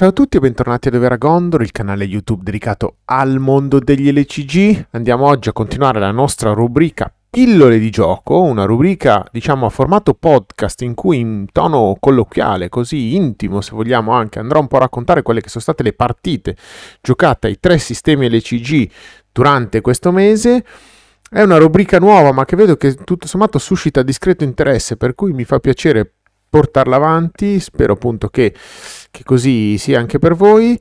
Ciao a tutti e bentornati ad Overa Gondor, il canale YouTube dedicato al mondo degli LCG. Andiamo oggi a continuare la nostra rubrica Pillole di gioco, una rubrica diciamo a formato podcast in cui in tono colloquiale, così intimo se vogliamo anche, andrò un po' a raccontare quelle che sono state le partite giocate ai tre sistemi LCG durante questo mese. È una rubrica nuova ma che vedo che tutto sommato suscita discreto interesse per cui mi fa piacere portarla avanti, spero appunto che, che così sia anche per voi.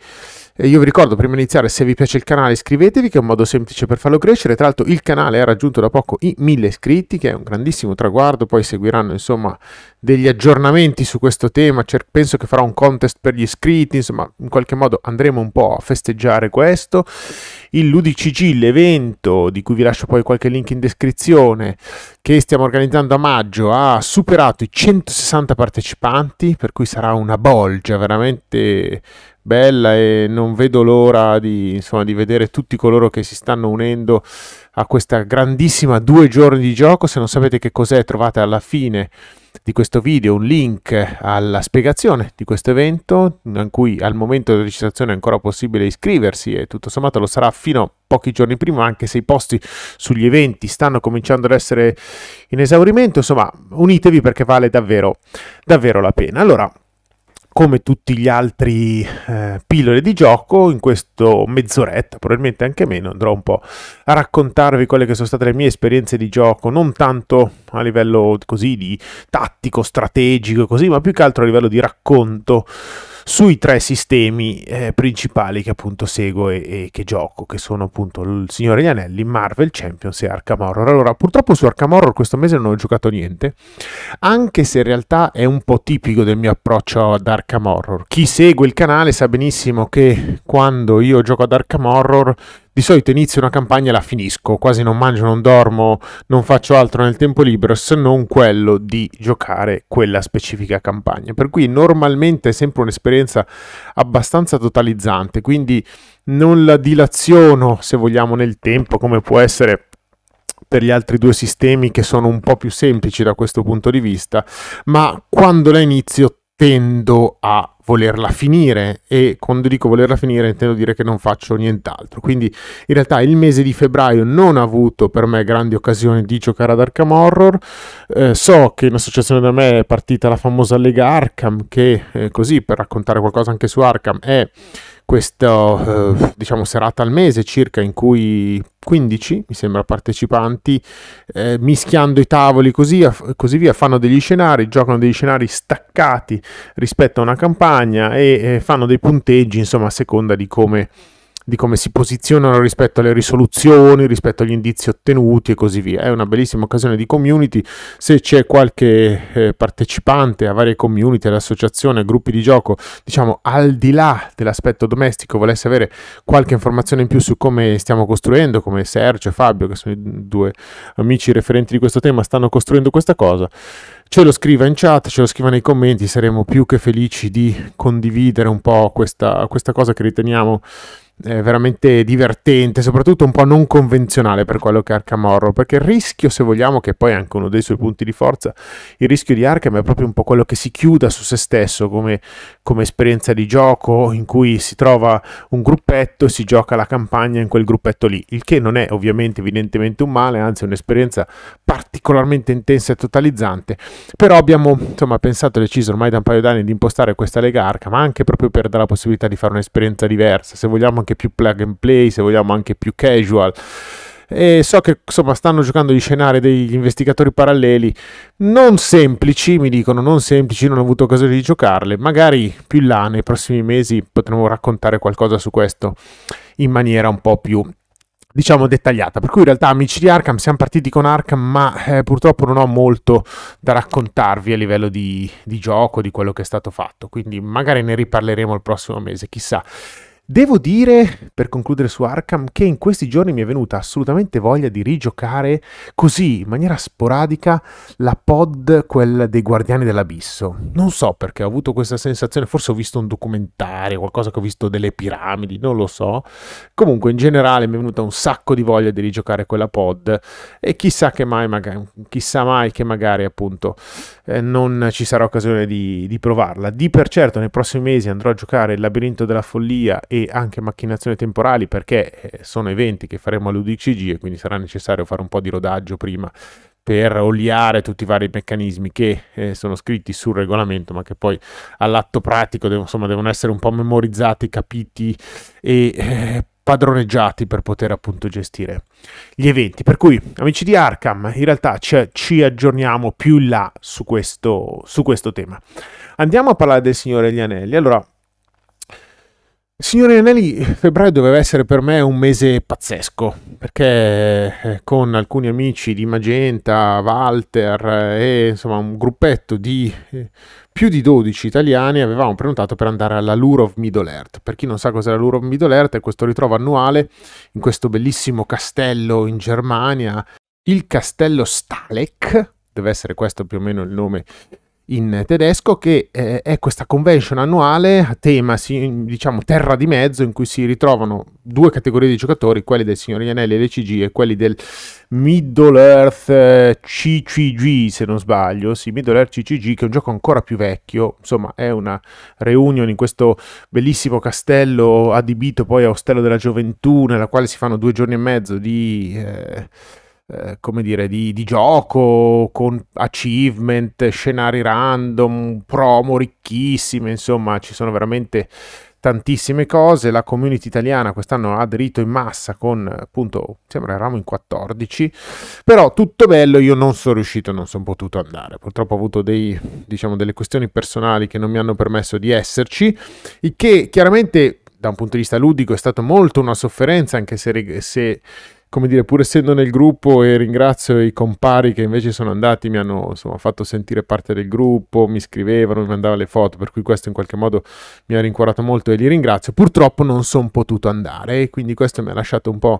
Io vi ricordo prima di iniziare se vi piace il canale iscrivetevi che è un modo semplice per farlo crescere, tra l'altro il canale ha raggiunto da poco i 1000 iscritti che è un grandissimo traguardo, poi seguiranno insomma degli aggiornamenti su questo tema, Cer- penso che farò un contest per gli iscritti, insomma in qualche modo andremo un po' a festeggiare questo il LudiCG, evento di cui vi lascio poi qualche link in descrizione, che stiamo organizzando a maggio, ha superato i 160 partecipanti, per cui sarà una bolgia veramente bella e non vedo l'ora di, insomma, di vedere tutti coloro che si stanno unendo a questa grandissima due giorni di gioco. Se non sapete che cos'è, trovate alla fine di questo video un link alla spiegazione di questo evento, a cui al momento della registrazione è ancora possibile iscriversi e tutto sommato lo sarà fino a pochi giorni prima, anche se i posti sugli eventi stanno cominciando ad essere in esaurimento, insomma unitevi perché vale davvero, davvero la pena. Allora, come tutti gli altri eh, pillole di gioco, in questo mezz'oretta, probabilmente anche meno, andrò un po' a raccontarvi quelle che sono state le mie esperienze di gioco, non tanto a livello così di tattico, strategico così, ma più che altro a livello di racconto sui tre sistemi eh, principali che appunto seguo e, e, che gioco, che sono appunto il Signore degli Anelli, Marvel, Champions e Arkham Horror. Allora, purtroppo su Arkham Horror questo mese non ho giocato niente, anche se in realtà è un po' tipico del mio approccio ad Arkham Horror. Chi segue il canale sa benissimo che quando io gioco ad Arkham Horror di solito inizio una campagna e la finisco, quasi non mangio, non dormo, non faccio altro nel tempo libero se non quello di giocare quella specifica campagna. Per cui normalmente è sempre un'esperienza abbastanza totalizzante, quindi non la dilaziono se vogliamo nel tempo come può essere per gli altri due sistemi che sono un po' più semplici da questo punto di vista, ma quando la inizio tendo a volerla finire e quando dico volerla finire intendo dire che non faccio nient'altro. Quindi in realtà il mese di febbraio non ha avuto per me grandi occasioni di giocare ad Arkham Horror. Eh, so che in associazione da me è partita la famosa Lega Arkham che eh, così per raccontare qualcosa anche su Arkham è questa eh, diciamo, serata al mese circa in cui 15 mi sembra partecipanti eh, mischiando i tavoli così, così, via fanno degli scenari giocano degli scenari staccati rispetto a una campagna e eh, fanno dei punteggi insomma a seconda di come di come si posizionano rispetto alle risoluzioni, rispetto agli indizi ottenuti e così via. È una bellissima occasione di community. Se c'è qualche eh, partecipante a varie community, all'associazione, gruppi di gioco, diciamo al di là dell'aspetto domestico, volesse avere qualche informazione in più su come stiamo costruendo, come Sergio e Fabio, che sono i due amici referenti di questo tema, stanno costruendo questa cosa ce lo scriva in chat, ce lo scriva nei commenti, saremo più che felici di condividere un po' questa, questa cosa che riteniamo eh, veramente divertente, soprattutto un po' non convenzionale per quello che è Arkham Horror, perché il rischio, se vogliamo, che poi è anche uno dei suoi punti di forza, il rischio di Arkham è proprio un po' quello che si chiuda su se stesso come, come esperienza di gioco in cui si trova un gruppetto e si gioca la campagna in quel gruppetto lì, il che non è ovviamente evidentemente un male, anzi è un'esperienza particolarmente intensa e totalizzante, però abbiamo insomma pensato e deciso ormai da un paio d'anni di impostare questa Lega Arkham anche proprio per dare la possibilità di fare un'esperienza diversa, se vogliamo anche più plug and play, se vogliamo anche più casual. E so che insomma stanno giocando di scenari degli investigatori paralleli non semplici, mi dicono non semplici, non ho avuto occasione di giocarle, magari più in là nei prossimi mesi potremo raccontare qualcosa su questo in maniera un po' più diciamo dettagliata. Per cui in realtà amici di Arkham siamo partiti con Arkham, ma eh, purtroppo non ho molto da raccontarvi a livello di, di, gioco, di quello che è stato fatto. Quindi magari ne riparleremo il prossimo mese, chissà. Devo dire, per concludere su Arkham, che in questi giorni mi è venuta assolutamente voglia di rigiocare così, in maniera sporadica, la pod, quella dei Guardiani dell'Abisso. Non so perché ho avuto questa sensazione, forse ho visto un documentario, qualcosa che ho visto delle piramidi, non lo so. Comunque, in generale, mi è venuta un sacco di voglia di rigiocare quella pod e chissà che mai, magari, chissà mai che magari appunto eh, non ci sarà occasione di, di provarla. Di per certo nei prossimi mesi andrò a giocare il Labirinto della Follia e e anche macchinazioni temporali perché eh, sono eventi che faremo all'UDCG e quindi sarà necessario fare un po' di rodaggio prima per oliare tutti i vari meccanismi che eh, sono scritti sul regolamento, ma che poi all'atto pratico devo, insomma, devono essere un po' memorizzati, capiti e eh, padroneggiati per poter appunto gestire gli eventi. Per cui, amici di Arkham, in realtà ci, ci aggiorniamo più in là su questo, su questo tema. Andiamo a parlare del Signore degli Anelli. Allora, Signori Anelli, febbraio doveva essere per me un mese pazzesco, perché eh, con alcuni amici di Magenta, Walter eh, e insomma un gruppetto di eh, più di 12 italiani avevamo prenotato per andare alla Lure of Middle Earth. Per chi non sa cos'è la Lure of Middle Earth è questo ritrovo annuale in questo bellissimo castello in Germania, il castello Stalek, deve essere questo più o meno il nome in tedesco che eh, è questa convention annuale a tema, si, diciamo, terra di mezzo in cui si ritrovano due categorie di giocatori, quelli del Signore Anelli LCG e quelli del Middle Earth eh, CCG se non sbaglio, sì, Middle Earth CCG che è un gioco ancora più vecchio, insomma è una reunion in questo bellissimo castello adibito poi a Ostello della Gioventù nella quale si fanno due giorni e mezzo di... Eh, eh, come dire, di, di, gioco con achievement, scenari random, promo ricchissime, insomma ci sono veramente tantissime cose. La community italiana quest'anno ha aderito in massa con appunto, sembra eravamo in 14, però tutto bello, io non sono riuscito, non sono potuto andare. Purtroppo ho avuto dei, diciamo, delle questioni personali che non mi hanno permesso di esserci, il che chiaramente da un punto di vista ludico è stato molto una sofferenza, anche se, se come dire, pur essendo nel gruppo e ringrazio i compari che invece sono andati, mi hanno insomma, fatto sentire parte del gruppo, mi scrivevano, mi mandavano le foto, per cui questo in qualche modo mi ha rincuorato molto e li ringrazio. Purtroppo non sono potuto andare e quindi questo mi ha lasciato un po'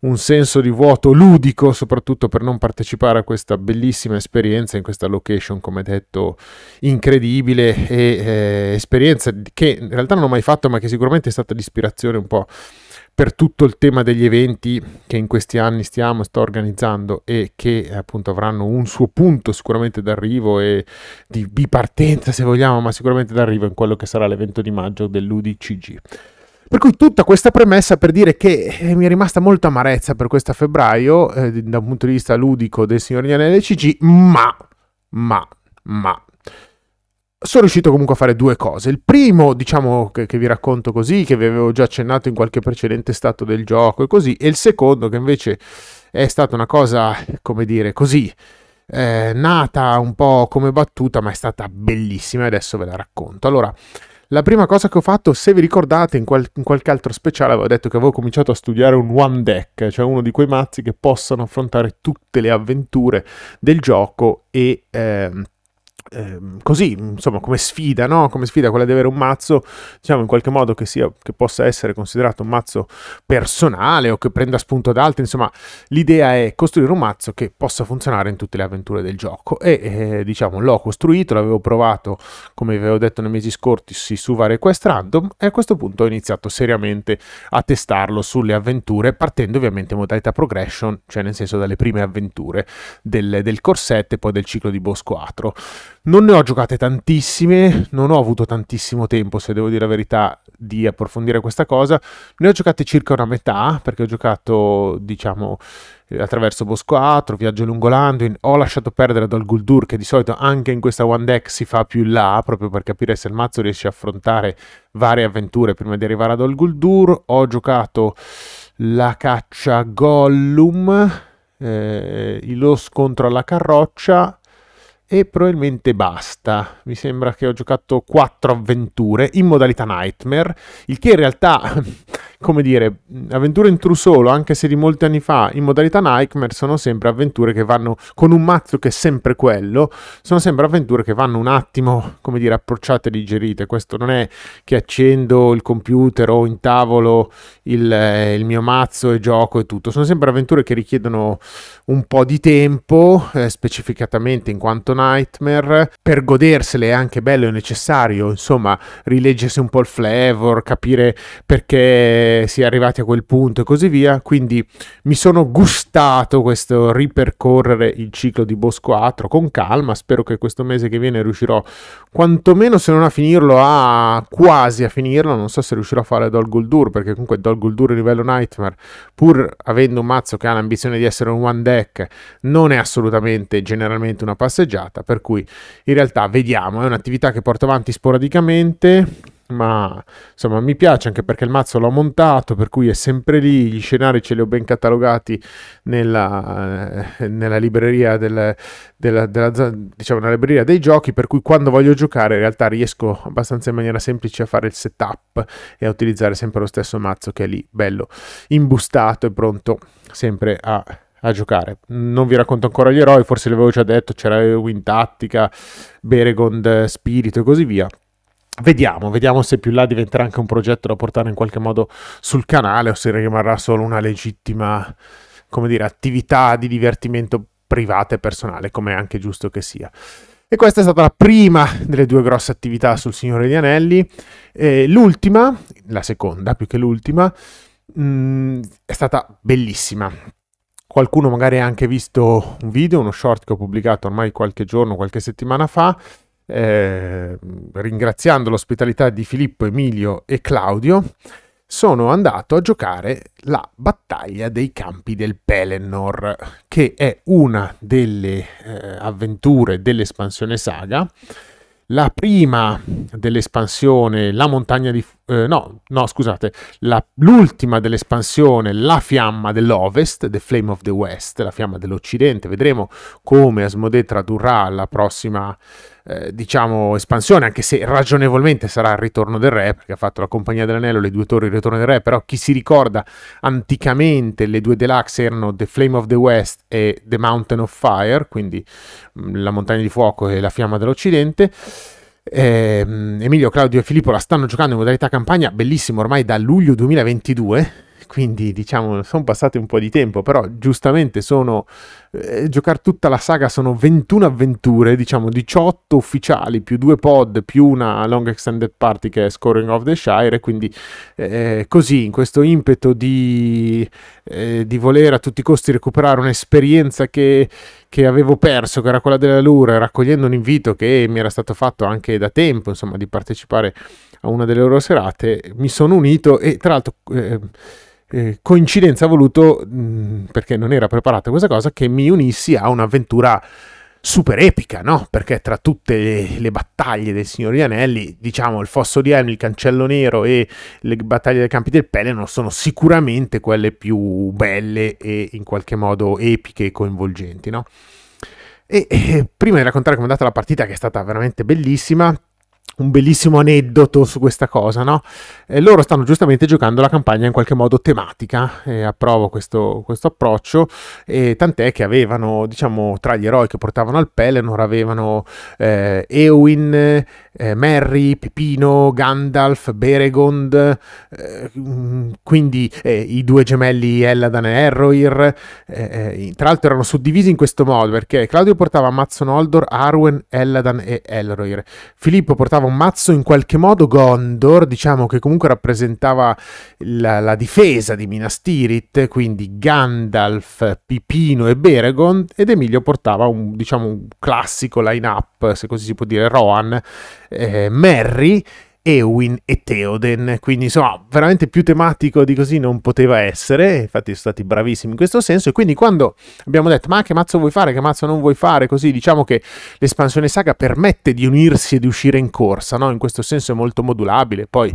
un senso di vuoto ludico, soprattutto per non partecipare a questa bellissima esperienza in questa location, come detto, incredibile e eh, esperienza che in realtà non ho mai fatto, ma che sicuramente è stata di ispirazione un po' per tutto il tema degli eventi che in questi anni stiamo sto organizzando e che appunto avranno un suo punto sicuramente d'arrivo e di bipartenza se vogliamo, ma sicuramente d'arrivo in quello che sarà l'evento di maggio dell'UDCG. Per cui tutta questa premessa per dire che eh, mi è rimasta molta amarezza per questo febbraio eh, da un punto di vista ludico del signor di Anelli CG, ma, ma, ma, sono riuscito comunque a fare due cose. Il primo, diciamo, che, che, vi racconto così, che vi avevo già accennato in qualche precedente stato del gioco e così, e il secondo che invece è stata una cosa, come dire, così, eh, nata un po' come battuta, ma è stata bellissima e adesso ve la racconto. Allora, la prima cosa che ho fatto, se vi ricordate, in, qual- in qualche altro speciale avevo detto che avevo cominciato a studiare un one deck, cioè uno di quei mazzi che possono affrontare tutte le avventure del gioco e... Ehm, Ehm, così, insomma, come sfida, no? come sfida quella di avere un mazzo, diciamo in qualche modo che, sia, che possa essere considerato un mazzo personale o che prenda spunto da altri. Insomma, l'idea è costruire un mazzo che possa funzionare in tutte le avventure del gioco. E eh, diciamo, l'ho costruito, l'avevo provato, come vi avevo detto nei mesi scorsi, su varie quest random. E a questo punto ho iniziato seriamente a testarlo sulle avventure, partendo ovviamente in modalità progression, cioè nel senso dalle prime avventure del, del corsetto e poi del ciclo di Bosco 4 non ne ho giocate tantissime, non ho avuto tantissimo tempo, se devo dire la verità, di approfondire questa cosa. Ne ho giocate circa una metà, perché ho giocato, diciamo, eh, attraverso Bosco 4, Viaggio lungo Landuin, ho lasciato perdere dal Guldur che di solito anche in questa one deck si fa più in là proprio per capire se il mazzo riesce a affrontare varie avventure prima di arrivare ad Dol Guldur, ho giocato la caccia Gollum, eh, lo scontro alla carroccia e probabilmente basta. Mi sembra che ho giocato quattro avventure in modalità Nightmare, il che in realtà come dire, avventure in trusolo, anche se di molti anni fa, in modalità Nightmare, sono sempre avventure che vanno con un mazzo che è sempre quello, sono sempre avventure che vanno un attimo, come dire, approcciate e digerite. Questo non è che accendo il computer o in tavolo il, eh, il mio mazzo e gioco e tutto. Sono sempre avventure che richiedono un po' di tempo, eh, specificatamente in quanto Nightmare, per godersele è anche bello e necessario, insomma, rileggersi un po' il flavor, capire perché si è arrivati a quel punto e così via. Quindi mi sono gustato questo ripercorrere il ciclo di Bosco 4 con calma. Spero che questo mese che viene riuscirò, quantomeno se non a finirlo, a quasi a finirlo. Non so se riuscirò a fare Dol Guldur, perché comunque Dol Guldur a livello Nightmare, pur avendo un mazzo che ha l'ambizione di essere un one deck, non è assolutamente generalmente una passeggiata. Per cui in realtà vediamo, è un'attività che porto avanti sporadicamente ma insomma mi piace anche perché il mazzo l'ho montato, per cui è sempre lì, gli scenari ce li ho ben catalogati nella, eh, nella libreria del, della, della, diciamo, nella libreria dei giochi, per cui quando voglio giocare in realtà riesco abbastanza in maniera semplice a fare il setup e a utilizzare sempre lo stesso mazzo che è lì, bello, imbustato e pronto sempre a a giocare. Non vi racconto ancora gli eroi, forse l'avevo già detto, c'era Win Tattica, Beregond Spirito e così via, Vediamo, vediamo se più là diventerà anche un progetto da portare in qualche modo sul canale o se rimarrà solo una legittima, come dire, attività di divertimento privata e personale, come è anche giusto che sia. E questa è stata la prima delle due grosse attività sul Signore di Anelli. E l'ultima, la seconda più che l'ultima, mh, mm, è stata bellissima. Qualcuno magari ha anche visto un video, uno short che ho pubblicato ormai qualche giorno, qualche settimana fa, eh, ringraziando l'ospitalità di Filippo, Emilio e Claudio, sono andato a giocare la battaglia dei campi del Pelennor, che è una delle eh, avventure dell'espansione saga. La prima dell'espansione, la montagna di... Eh, no, no, scusate, la, l'ultima dell'espansione, la fiamma dell'Ovest, The Flame of the West, la fiamma dell'Occidente. Vedremo come Asmode tradurrà la prossima eh, diciamo, espansione, anche se ragionevolmente sarà il ritorno del re, perché ha fatto la Compagnia dell'Anello, le due torri, il ritorno del re, però chi si ricorda anticamente le due deluxe erano The Flame of the West e The Mountain of Fire, quindi mm, la montagna di fuoco e la fiamma dell'Occidente. Eh, Emilio, Claudio e Filippo la stanno giocando in modalità campagna, bellissimo ormai da luglio 2022, quindi diciamo sono passati un po' di tempo, però giustamente sono eh, giocare tutta la saga sono 21 avventure, diciamo 18 ufficiali, più due pod, più una long extended party che è Scoring of the Shire, e quindi eh, così in questo impeto di, eh, di, voler a tutti i costi recuperare un'esperienza che, che avevo perso, che era quella della Lure, raccogliendo un invito che mi era stato fatto anche da tempo, insomma, di partecipare a una delle loro serate, mi sono unito e tra l'altro... Eh, eh, coincidenza ha voluto, mh, mm, perché non era preparata questa cosa, che mi unissi a un'avventura super epica, no? Perché tra tutte le, le battaglie del Signore degli Anelli, diciamo il Fosso di Helm, il Cancello Nero e le battaglie dei Campi del Pelennor sono sicuramente quelle più belle e in qualche modo epiche e coinvolgenti, no? E eh, prima di raccontare come è andata la partita, che è stata veramente bellissima, un bellissimo aneddoto su questa cosa, no? Eh, loro stanno giustamente giocando la campagna in qualche modo tematica, eh, approvo questo, questo approccio, eh, tant'è che avevano, diciamo, tra gli eroi che portavano al Pelennor, avevano eh, Eowyn, eh, Merry, Pepino, Gandalf, Beregond, eh, mm, quindi eh, i due gemelli Elladan e Erroir, tra l'altro erano suddivisi in questo modo, perché Claudio portava Mazzo Noldor, Arwen, Elladan e Elroir, Filippo portava portava un mazzo in qualche modo Gondor, diciamo che comunque rappresentava la, la difesa di Minas Tirith, quindi Gandalf, Pipino e Beregon, ed Emilio portava un, diciamo, un classico line-up, se così si può dire, Rohan, eh, Merry Eowyn e Theoden, quindi insomma veramente più tematico di così non poteva essere, infatti sono stati bravissimi in questo senso e quindi quando abbiamo detto ma che mazzo vuoi fare, che mazzo non vuoi fare, così diciamo che l'espansione saga permette di unirsi e di uscire in corsa, no? in questo senso è molto modulabile, poi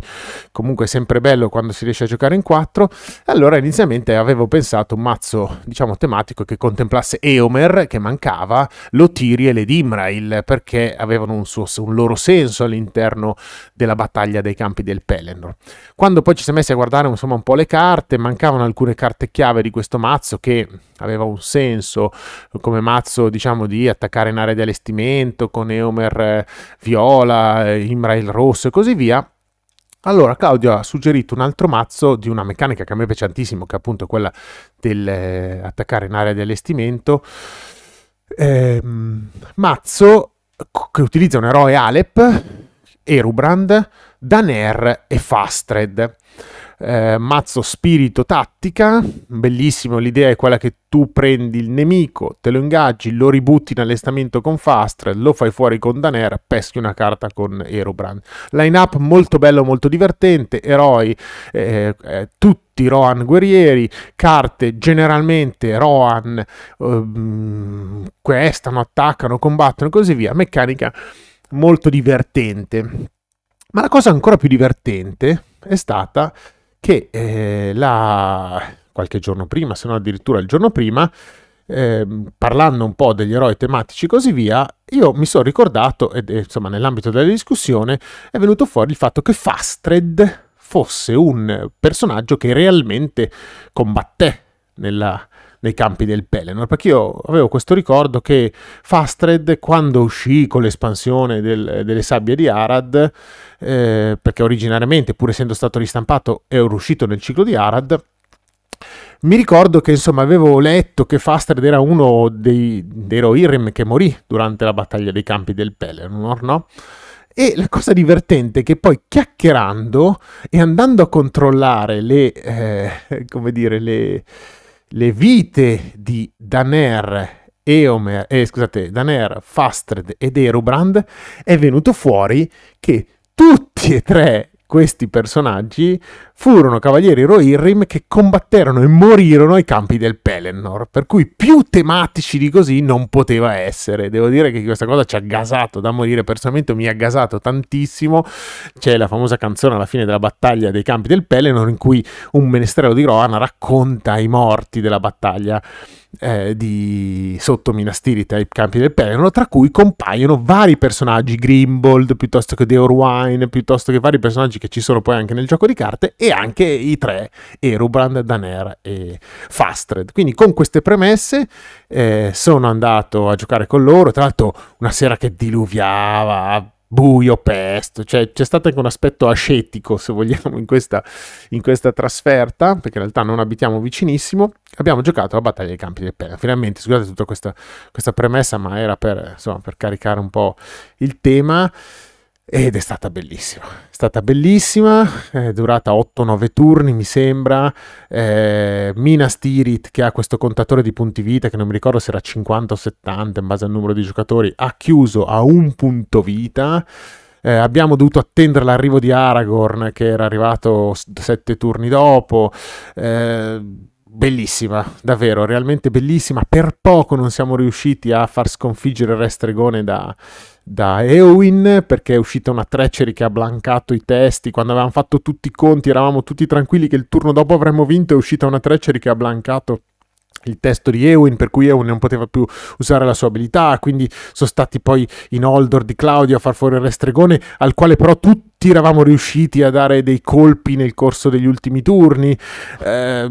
comunque è sempre bello quando si riesce a giocare in quattro, allora inizialmente avevo pensato un mazzo diciamo tematico che contemplasse Eomer che mancava, Lotiri e le Dimrail perché avevano un, suo, un loro senso all'interno della battaglia dei campi del Pelennor. Quando poi ci siamo messi a guardare insomma un po' le carte, mancavano alcune carte chiave di questo mazzo che aveva un senso come mazzo diciamo di attaccare in area di allestimento con Eomer eh, viola, eh, Imrail rosso e così via, allora Claudio ha suggerito un altro mazzo di una meccanica che a me piace tantissimo, che è appunto quella dell'attaccare eh, in area di allestimento. Eh, mazzo che utilizza un eroe Alep Erubrand, Daner e Fastred. Eh, mazzo spirito tattica, bellissimo, l'idea è quella che tu prendi il nemico, te lo ingaggi, lo ributti in allestamento con Fastred, lo fai fuori con Daner, peschi una carta con Erubrand. Line up molto bello, molto divertente, eroi, eh, eh, tutti Rohan guerrieri, carte generalmente Rohan, eh, mm, questano, attaccano, combattono e così via, meccanica molto divertente. Ma la cosa ancora più divertente è stata che eh, la... qualche giorno prima, se non addirittura il giorno prima, eh, parlando un po' degli eroi tematici e così via, io mi sono ricordato, ed, insomma nell'ambito della discussione, è venuto fuori il fatto che Fastred fosse un personaggio che realmente combatté nella, nei campi del Pelennor, perché io avevo questo ricordo che Fastred quando uscì con l'espansione del, delle sabbie di Arad, eh, perché originariamente pur essendo stato ristampato è uscito nel ciclo di Arad, mi ricordo che insomma avevo letto che Fastred era uno dei, dei Rohirrim che morì durante la battaglia dei campi del Pelennor, no? E la cosa divertente è che poi chiacchierando e andando a controllare le, eh, come dire, le, le vite di Daner, Eomer, eh, scusate, Daner, Fastred ed Erubrand, è venuto fuori che tutti e tre questi personaggi furono cavalieri Rohirrim che combatterono e morirono ai campi del Pelennor, per cui più tematici di così non poteva essere. Devo dire che questa cosa ci ha gasato da morire, personalmente mi ha gasato tantissimo. C'è la famosa canzone alla fine della battaglia dei campi del Pelennor in cui un menestrello di Rohan racconta i morti della battaglia eh, di sotto Minastirita ai campi del Pelennor, tra cui compaiono vari personaggi, Grimbold piuttosto che Deorwine, piuttosto che vari personaggi che ci sono poi anche nel gioco di carte e anche i tre, Erubrand, Daner e Fastred. Quindi con queste premesse eh, sono andato a giocare con loro, tra l'altro una sera che diluviava, buio, pesto, cioè c'è stato anche un aspetto ascetico se vogliamo in questa, in questa, trasferta, perché in realtà non abitiamo vicinissimo, abbiamo giocato la battaglia dei campi del Pena. Finalmente, scusate tutta questa, questa premessa, ma era per, insomma, per caricare un po' il tema. Ed è stata bellissima, è stata bellissima, è durata 8-9 turni mi sembra, eh, Minas Tirith che ha questo contatore di punti vita che non mi ricordo se era 50 o 70 in base al numero di giocatori, ha chiuso a un punto vita, eh, abbiamo dovuto attendere l'arrivo di Aragorn che era arrivato 7 turni dopo, eh, bellissima, davvero, realmente bellissima, per poco non siamo riusciti a far sconfiggere il Re Stregone da Eowyn perché è uscita una Treachery che ha blancato i testi quando avevamo fatto tutti i conti eravamo tutti tranquilli che il turno dopo avremmo vinto è uscita una Treachery che ha blancato il testo di Ewin per cui Ewin non poteva più usare la sua abilità quindi sono stati poi in Oldor di Claudio a far fuori il re stregone al quale però tutti eravamo riusciti a dare dei colpi nel corso degli ultimi turni eh,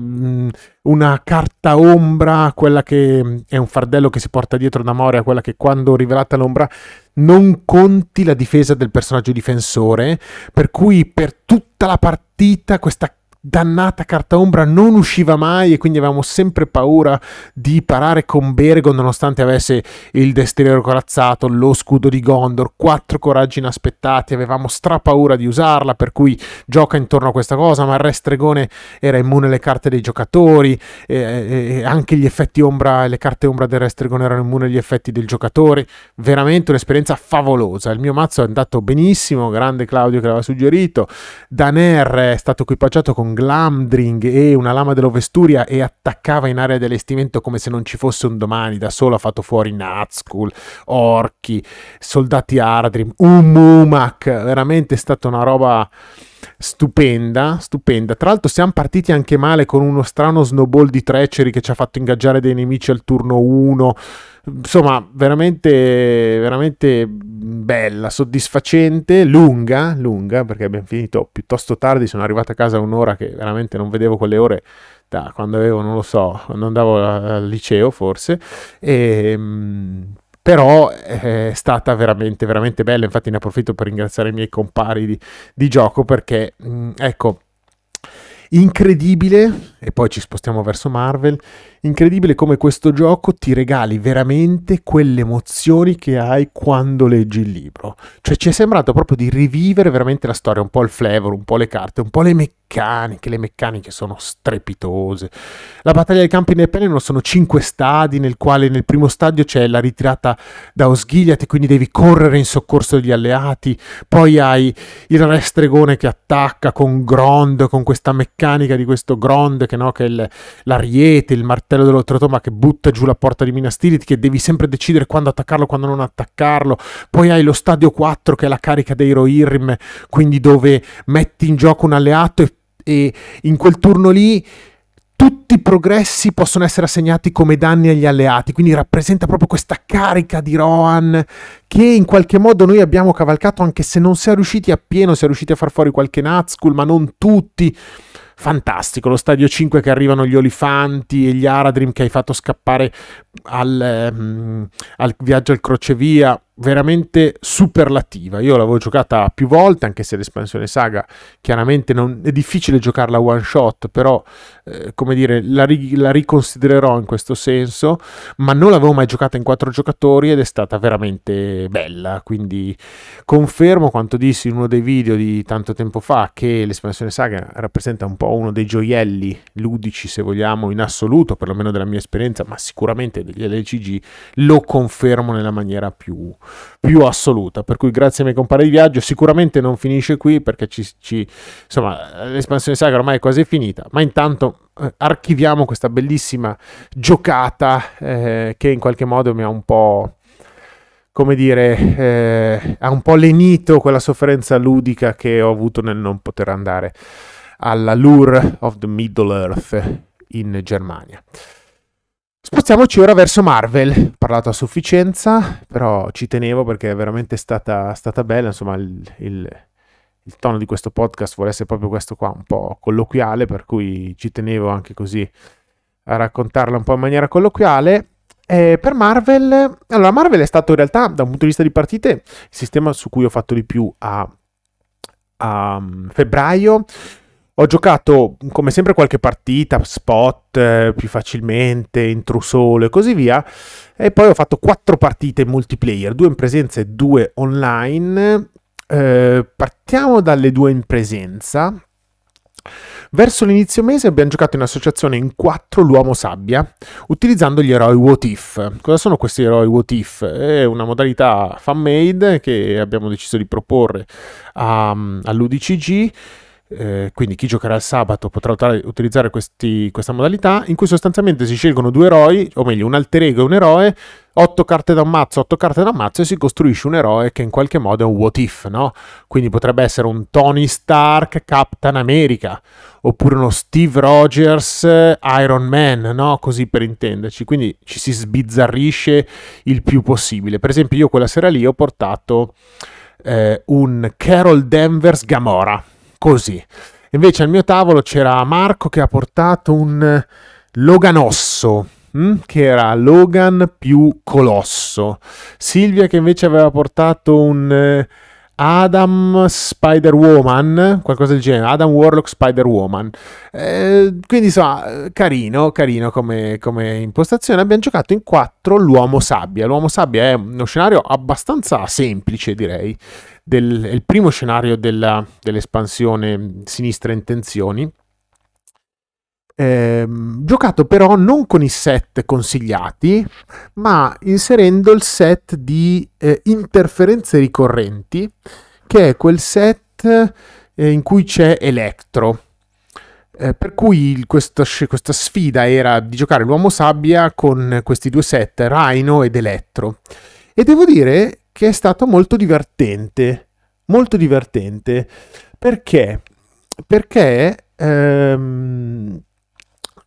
una carta ombra quella che è un fardello che si porta dietro da Moria quella che quando rivelata l'ombra non conti la difesa del personaggio difensore per cui per tutta la partita questa dannata carta ombra non usciva mai e quindi avevamo sempre paura di parare con Bergo nonostante avesse il destriero corazzato, lo scudo di Gondor, quattro coraggi inaspettati, avevamo stra paura di usarla per cui gioca intorno a questa cosa, ma il re stregone era immune alle carte dei giocatori, eh, eh, anche gli effetti ombra, e le carte ombra del re stregone erano immune agli effetti del giocatore, veramente un'esperienza favolosa, il mio mazzo è andato benissimo, grande Claudio che l'aveva suggerito, Daner è stato equipaggiato con un Glamdring e una lama dell'Ovesturia e attaccava in area dell'estimento come se non ci fosse un domani, da solo ha fatto fuori Nazgul, orchi, soldati Ardrim, un Mumak, veramente è stata una roba stupenda, stupenda. Tra l'altro siamo partiti anche male con uno strano snowball di Treachery che ci ha fatto ingaggiare dei nemici al turno 1. Insomma, veramente, veramente bella, soddisfacente, lunga, lunga, perché abbiamo finito piuttosto tardi, sono arrivato a casa un'ora che veramente non vedevo quelle ore da quando avevo, non lo so, quando andavo al liceo forse. E, ehm, però eh, è stata veramente, veramente bella. Infatti ne approfitto per ringraziare i miei compari di, di gioco perché, mm, ecco, incredibile, e poi ci spostiamo verso Marvel, incredibile come questo gioco ti regali veramente quelle emozioni che hai quando leggi il libro. Cioè ci è sembrato proprio di rivivere veramente la storia, un po' il flavor, un po' le carte, un po' le meccaniche meccaniche, le meccaniche sono strepitose. La battaglia dei campi nel Pennino sono cinque stadi, nel quale nel primo stadio c'è la ritirata da Osgiliath, quindi devi correre in soccorso degli alleati, poi hai il re stregone che attacca con Grond, con questa meccanica di questo Grond che, no, che è il, l'ariete, il martello dell'oltretoma che butta giù la porta di Minas Tirith, che devi sempre decidere quando attaccarlo, e quando non attaccarlo, poi hai lo stadio 4 che è la carica dei Rohirrim, quindi dove metti in gioco un alleato e e in quel turno lì tutti i progressi possono essere assegnati come danni agli alleati, quindi rappresenta proprio questa carica di Rohan che in qualche modo noi abbiamo cavalcato anche se non si è riusciti appieno, si è riusciti a far fuori qualche Nazgul, ma non tutti. Fantastico, lo stadio 5 che arrivano gli olifanti e gli Aradrim che hai fatto scappare al, ehm, al viaggio al crocevia veramente superlativa. Io l'avevo giocata più volte, anche se l'espansione saga chiaramente non è difficile giocarla one shot, però eh, come dire, la, ri- la, riconsidererò in questo senso, ma non l'avevo mai giocata in quattro giocatori ed è stata veramente bella, quindi confermo quanto dissi in uno dei video di tanto tempo fa che l'espansione saga rappresenta un po' uno dei gioielli ludici, se vogliamo, in assoluto, perlomeno della mia esperienza, ma sicuramente degli LCG lo confermo nella maniera più più assoluta. Per cui grazie ai miei compari di viaggio, sicuramente non finisce qui perché ci, ci, insomma, l'espansione saga ormai è quasi finita, ma intanto eh, archiviamo questa bellissima giocata eh, che in qualche modo mi ha un po' come dire, eh, ha un po' lenito quella sofferenza ludica che ho avuto nel non poter andare alla Lure of the Middle Earth in Germania. Spostiamoci ora verso Marvel, Ho parlato a sufficienza, però ci tenevo perché è veramente stata, stata bella, insomma il, il, il, tono di questo podcast vuole essere proprio questo qua, un po' colloquiale, per cui ci tenevo anche così a raccontarla un po' in maniera colloquiale. Eh, per Marvel, allora Marvel è stato in realtà da un punto di vista di partite il sistema su cui ho fatto di più a, a mm, febbraio, ho giocato come sempre qualche partita, spot eh, più facilmente, intrusolo e così via. E poi ho fatto quattro partite multiplayer, due in presenza e due online. Eh, partiamo dalle due in presenza. Verso l'inizio mese abbiamo giocato in associazione in 4 l'uomo sabbia, utilizzando gli eroi What If. Cosa sono questi eroi What If? È una modalità fan-made che abbiamo deciso di proporre a, all'UDCG eh, quindi chi giocherà il sabato potrà utilizzare questi, questa modalità in cui sostanzialmente si scelgono due eroi, o meglio un alter ego e un eroe, otto carte da un mazzo, otto carte da un mazzo e si costruisce un eroe che in qualche modo è un what if, no? Quindi potrebbe essere un Tony Stark Captain America, oppure uno Steve Rogers Iron Man, no? Così per intenderci, quindi ci si sbizzarrisce il più possibile. Per esempio io quella sera lì ho portato eh, un Carol Danvers Gamora così. Invece al mio tavolo c'era Marco che ha portato un Loganosso, mm? che era Logan più Colosso. Silvia che invece aveva portato un... Eh, Adam Spider-Woman, qualcosa del genere, Adam Warlock Spider-Woman. Eh, quindi insomma, carino, carino come, come, impostazione. Abbiamo giocato in 4 l'uomo sabbia. L'uomo sabbia è uno scenario abbastanza semplice, direi. Del, è il primo scenario della, dell'espansione Sinistra Intenzioni eh, giocato però non con i set consigliati, ma inserendo il set di eh, interferenze ricorrenti, che è quel set eh, in cui c'è Electro. Eh, per cui il, questa, questa sfida era di giocare l'uomo sabbia con questi due set, Rhino ed Electro. E devo dire che è stato molto divertente, molto divertente, perché? Perché ehm,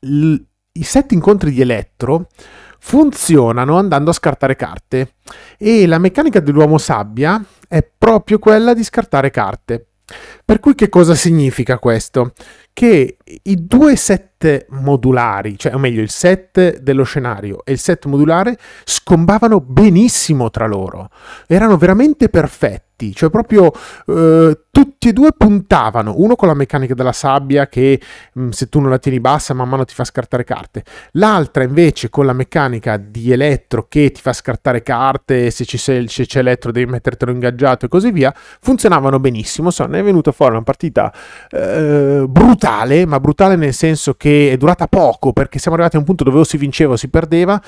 l- i sette incontri di Elettro funzionano andando a scartare carte e la meccanica dell'uomo sabbia è proprio quella di scartare carte. Per cui che cosa significa questo? che i due set modulari, cioè o meglio il set dello scenario e il set modulare scombavano benissimo tra loro, erano veramente perfetti, cioè proprio eh, tutti e due puntavano, uno con la meccanica della sabbia che mh, mm, se tu non la tieni bassa man mano ti fa scartare carte, l'altra invece con la meccanica di elettro che ti fa scartare carte, se, ci sei, se c'è elettro devi mettertelo ingaggiato e così via, funzionavano benissimo, so, ne è venuta fuori una partita eh, brutta brutale, ma brutale nel senso che è durata poco perché siamo arrivati a un punto dove o si vinceva o si perdeva,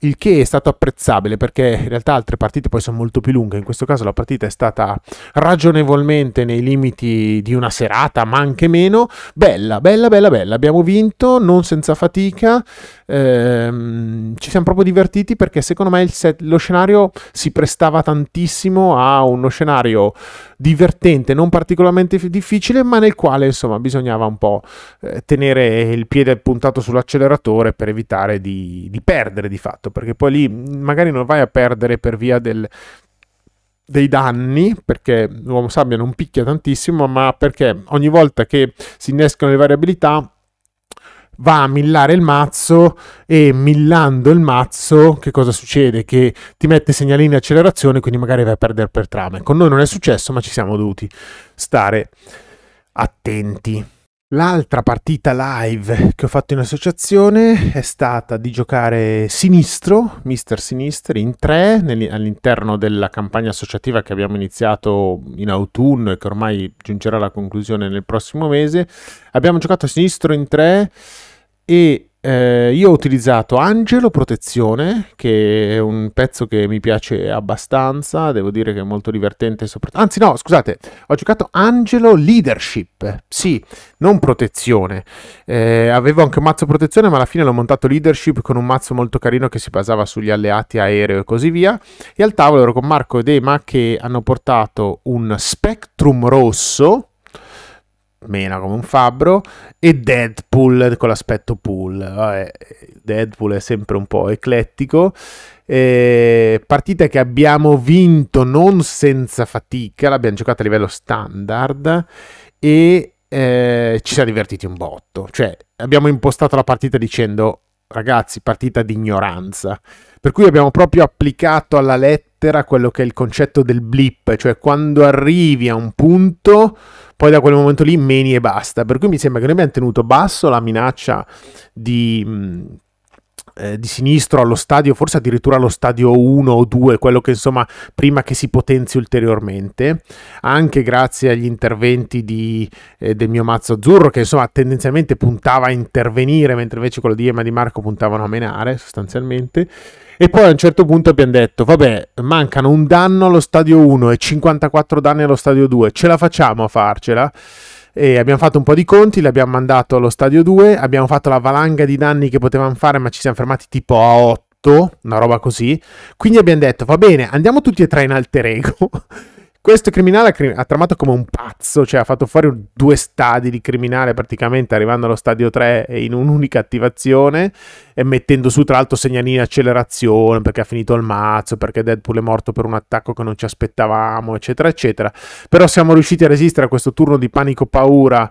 il che è stato apprezzabile perché in realtà altre partite poi sono molto più lunghe, in questo caso la partita è stata ragionevolmente nei limiti di una serata, ma anche meno, bella, bella, bella, bella, abbiamo vinto non senza fatica, ehm, ci siamo proprio divertiti perché secondo me set, lo scenario si prestava tantissimo a uno scenario divertente, non particolarmente difficile, ma nel quale insomma bisognava un po' eh, tenere il piede puntato sull'acceleratore per evitare di, di perdere di fatto, perché poi lì mm, magari non vai a perdere per via del, dei danni perché l'uomo sabbia non picchia tantissimo ma perché ogni volta che si innescano le variabilità va a millare il mazzo e millando il mazzo che cosa succede? Che ti mette segnalini di accelerazione quindi magari vai a perdere per trame. Con noi non è successo ma ci siamo dovuti stare attenti. L'altra partita live che ho fatto in associazione è stata di giocare sinistro, mister sinistro, in tre all'interno della campagna associativa che abbiamo iniziato in autunno e che ormai giungerà alla conclusione nel prossimo mese. Abbiamo giocato sinistro in tre e eh, io ho utilizzato Angelo Protezione, che è un pezzo che mi piace abbastanza, devo dire che è molto divertente. Soprattutto... Anzi, no, scusate, ho giocato Angelo Leadership, sì, non Protezione. Eh, avevo anche un mazzo Protezione, ma alla fine l'ho montato Leadership con un mazzo molto carino che si basava sugli alleati aereo e così via. E al tavolo ero con Marco ed Ema che hanno portato un Spectrum rosso mena come un fabbro e Deadpool con l'aspetto pool Vabbè, Deadpool è sempre un po' eclettico eh, partita che abbiamo vinto non senza fatica l'abbiamo giocata a livello standard e eh, ci siamo divertiti un botto cioè abbiamo impostato la partita dicendo ragazzi partita di ignoranza per cui abbiamo proprio applicato alla lettera lettera quello che è il concetto del blip, cioè quando arrivi a un punto, poi da quel momento lì meni e basta. Per cui mi sembra che noi abbiamo tenuto basso la minaccia di mm, eh, di sinistro allo stadio, forse addirittura allo stadio 1 o 2, quello che insomma prima che si potenzi ulteriormente, anche grazie agli interventi di, eh, del mio mazzo azzurro che insomma tendenzialmente puntava a intervenire, mentre invece quello di Ema Di Marco puntavano a menare sostanzialmente. E poi a un certo punto abbiamo detto, vabbè, mancano un danno allo stadio 1 e 54 danni allo stadio 2, ce la facciamo a farcela? E abbiamo fatto un po' di conti, l'abbiamo mandato allo stadio 2, abbiamo fatto la valanga di danni che potevamo fare, ma ci siamo fermati tipo a 8, una roba così. Quindi abbiamo detto, va bene, andiamo tutti e tre in alter ego. Questo criminale ha, tramato come un pazzo, cioè ha fatto fuori due stadi di criminale praticamente arrivando allo stadio 3 in un'unica attivazione e mettendo su tra l'altro segnalini accelerazione perché ha finito il mazzo, perché Deadpool è morto per un attacco che non ci aspettavamo, eccetera, eccetera. Però siamo riusciti a resistere a questo turno di panico-paura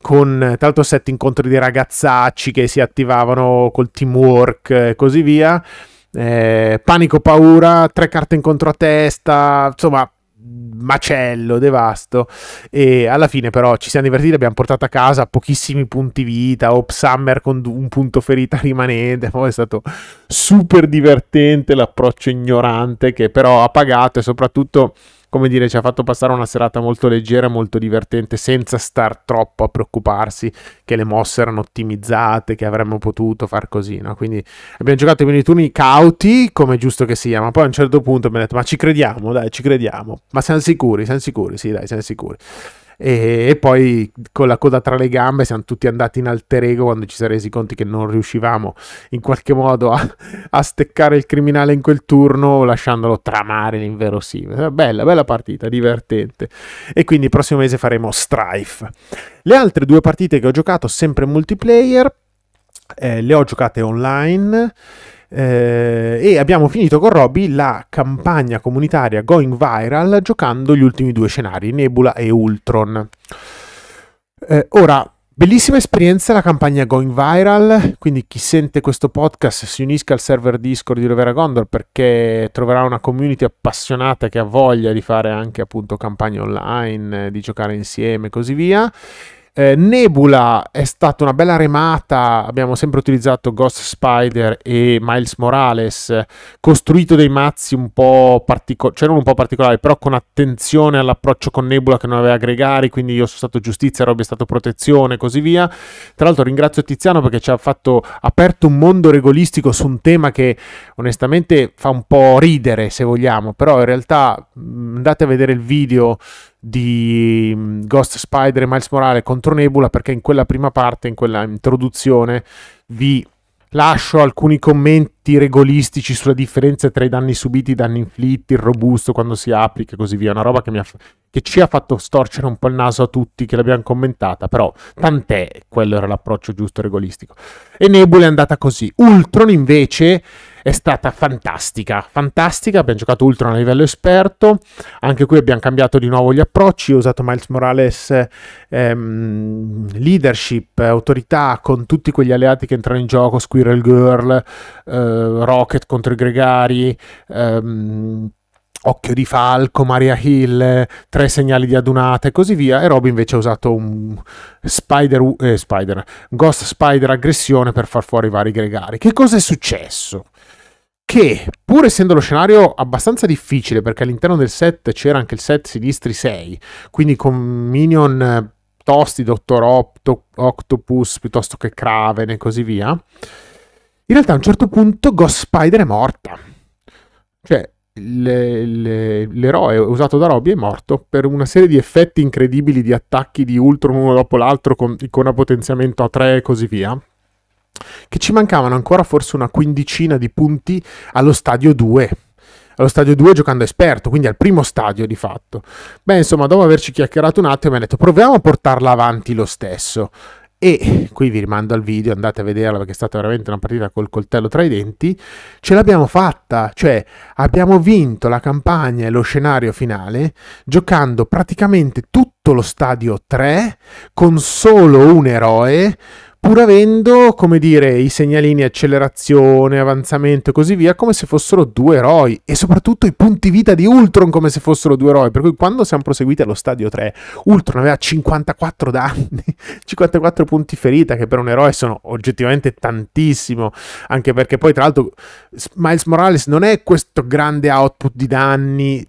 con tra l'altro sette incontri di ragazzacci che si attivavano col teamwork e così via. Eh, panico, paura, tre carte incontro a testa, insomma macello, devasto e alla fine però ci siamo divertiti, abbiamo portato a casa pochissimi punti vita, Hop Summer con un punto ferita rimanente, è stato super divertente l'approccio ignorante che però ha pagato e soprattutto come dire, ci ha fatto passare una serata molto leggera, molto divertente, senza star troppo a preoccuparsi che le mosse erano ottimizzate, che avremmo potuto far così, no? Quindi abbiamo giocato i turni cauti, come giusto che sia, ma poi a un certo punto mi ha detto, ma ci crediamo, dai, ci crediamo, ma siamo sicuri, siamo sicuri, sì, dai, siamo sicuri e, e, poi con la coda tra le gambe siamo tutti andati in alter ego quando ci siamo resi conti che non riuscivamo in qualche modo a, a steccare il criminale in quel turno lasciandolo tramare l'inverosimile. Bella, bella partita, divertente. E quindi il prossimo mese faremo Strife. Le altre due partite che ho giocato sempre multiplayer, eh, le ho giocate online. Eh, e abbiamo finito con Robby la campagna comunitaria Going Viral giocando gli ultimi due scenari, Nebula e Ultron. Eh, ora, Bellissima esperienza la campagna Going Viral, quindi chi sente questo podcast si unisca al server Discord di Rovera Gondor perché troverà una community appassionata che ha voglia di fare anche appunto campagne online, di giocare insieme e così via. Eh, Nebula è stata una bella remata, abbiamo sempre utilizzato Ghost Spider e Miles Morales, costruito dei mazzi un po' particolari, cioè non un po' particolari, però con attenzione all'approccio con Nebula che non aveva gregari, quindi io sono stato giustizia, Rob è stato protezione e così via. Tra l'altro ringrazio Tiziano perché ci ha fatto aperto un mondo regolistico su un tema che onestamente fa un po' ridere se vogliamo, però in realtà mm, andate a vedere il video di mm, Ghost Spider e Miles Morales contro Nebula perché in quella prima parte, in quella introduzione, vi lascio alcuni commenti regolistici sulla differenza tra i danni subiti, i danni inflitti, il robusto quando si applica e così via. Una roba che, ha, che, ci ha fatto storcere un po' il naso a tutti che l'abbiamo commentata, però tant'è, quello era l'approccio giusto regolistico. E Nebula è andata così. Ultron invece è stata fantastica, fantastica, abbiamo giocato Ultron a livello esperto, anche qui abbiamo cambiato di nuovo gli approcci, ho usato Miles Morales ehm, leadership, autorità con tutti quegli alleati che entrano in gioco, Squirrel Girl, eh, Rocket contro i gregari, ehm, Occhio di Falco, Maria Hill, Tre segnali di adunata e così via. E Rob invece ha usato un Spider, eh, Spider, Ghost Spider aggressione per far fuori i vari gregari. Che cosa è successo? che pur essendo lo scenario abbastanza difficile perché all'interno del set c'era anche il set sinistri 6 quindi con minion tosti dottor Opto, octopus piuttosto che craven e così via in realtà a un certo punto ghost spider è morta cioè le, le, l'eroe usato da Robby è morto per una serie di effetti incredibili di attacchi di Ultron uno dopo l'altro con icona potenziamento a 3 e così via che ci mancavano ancora forse una quindicina di punti allo stadio 2 allo stadio 2 giocando esperto, quindi al primo stadio di fatto. Beh, insomma, dopo averci chiacchierato un attimo, mi ha detto proviamo a portarla avanti lo stesso. E qui vi rimando al video, andate a vederla perché è stata veramente una partita col coltello tra i denti. Ce l'abbiamo fatta, cioè abbiamo vinto la campagna e lo scenario finale giocando praticamente tutto lo stadio 3 con solo un eroe pur avendo, come dire, i segnalini accelerazione, avanzamento e così via, come se fossero due eroi, e soprattutto i punti vita di Ultron come se fossero due eroi, per cui quando siamo proseguiti allo stadio 3, Ultron aveva 54 danni, 54 punti ferita, che per un eroe sono oggettivamente tantissimo, anche perché poi tra l'altro Miles Morales non è questo grande output di danni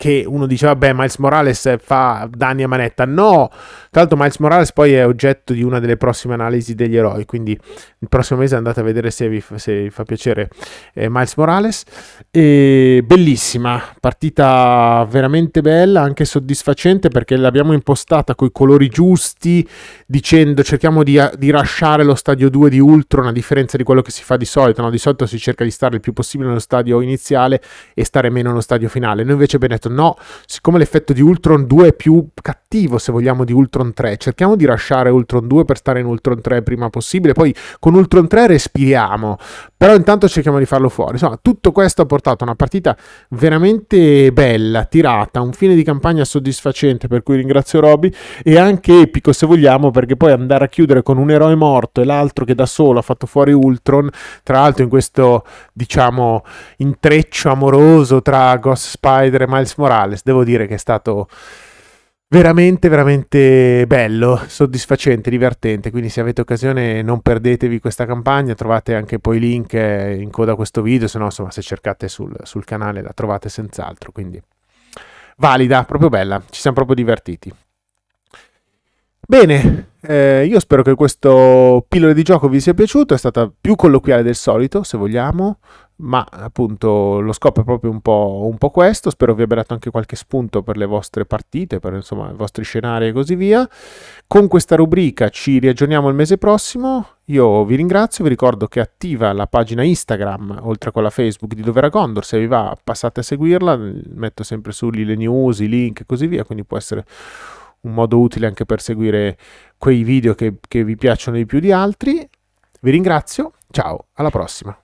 che uno dice vabbè Miles Morales fa danni a manetta no tra l'altro Miles Morales poi è oggetto di una delle prossime analisi degli eroi quindi il prossimo mese andate a vedere se vi, se vi fa piacere eh, Miles Morales e bellissima partita veramente bella anche soddisfacente perché l'abbiamo impostata coi colori giusti dicendo cerchiamo di, di lasciare lo stadio 2 di Ultron a differenza di quello che si fa di solito no? di solito si cerca di stare il più possibile nello stadio iniziale e stare meno nello stadio finale noi invece abbiamo detto no, siccome l'effetto di Ultron 2 è più cattivo cattivo, se vogliamo, di Ultron 3. Cerchiamo di lasciare Ultron 2 per stare in Ultron 3 prima possibile. Poi con Ultron 3 respiriamo, però intanto cerchiamo di farlo fuori. Insomma, tutto questo ha portato a una partita veramente bella, tirata, un fine di campagna soddisfacente, per cui ringrazio Robby, e anche epico, se vogliamo, perché poi andare a chiudere con un eroe morto e l'altro che da solo ha fatto fuori Ultron, tra l'altro in questo, diciamo, intreccio amoroso tra Ghost Spider e Miles Morales, devo dire che è stato veramente veramente bello, soddisfacente, divertente, quindi se avete occasione non perdetevi questa campagna, trovate anche poi i link eh, in coda a questo video, se no insomma se cercate sul, sul canale la trovate senz'altro, quindi valida, proprio bella, ci siamo proprio divertiti. Bene, eh, io spero che questo pillole di gioco vi sia piaciuto, è stata più colloquiale del solito, se vogliamo, ma appunto lo scopo è proprio un po', un po questo. Spero vi abbia dato anche qualche spunto per le vostre partite, per insomma, i vostri scenari e così via. Con questa rubrica ci riaggiorniamo il mese prossimo. Io vi ringrazio, vi ricordo che attiva la pagina Instagram, oltre a quella Facebook di Dovera Gondor, se vi va passate a seguirla, metto sempre su lì le news, i link e così via, quindi può essere un modo utile anche per seguire quei video che, che vi piacciono di più di altri. Vi ringrazio, ciao, alla prossima.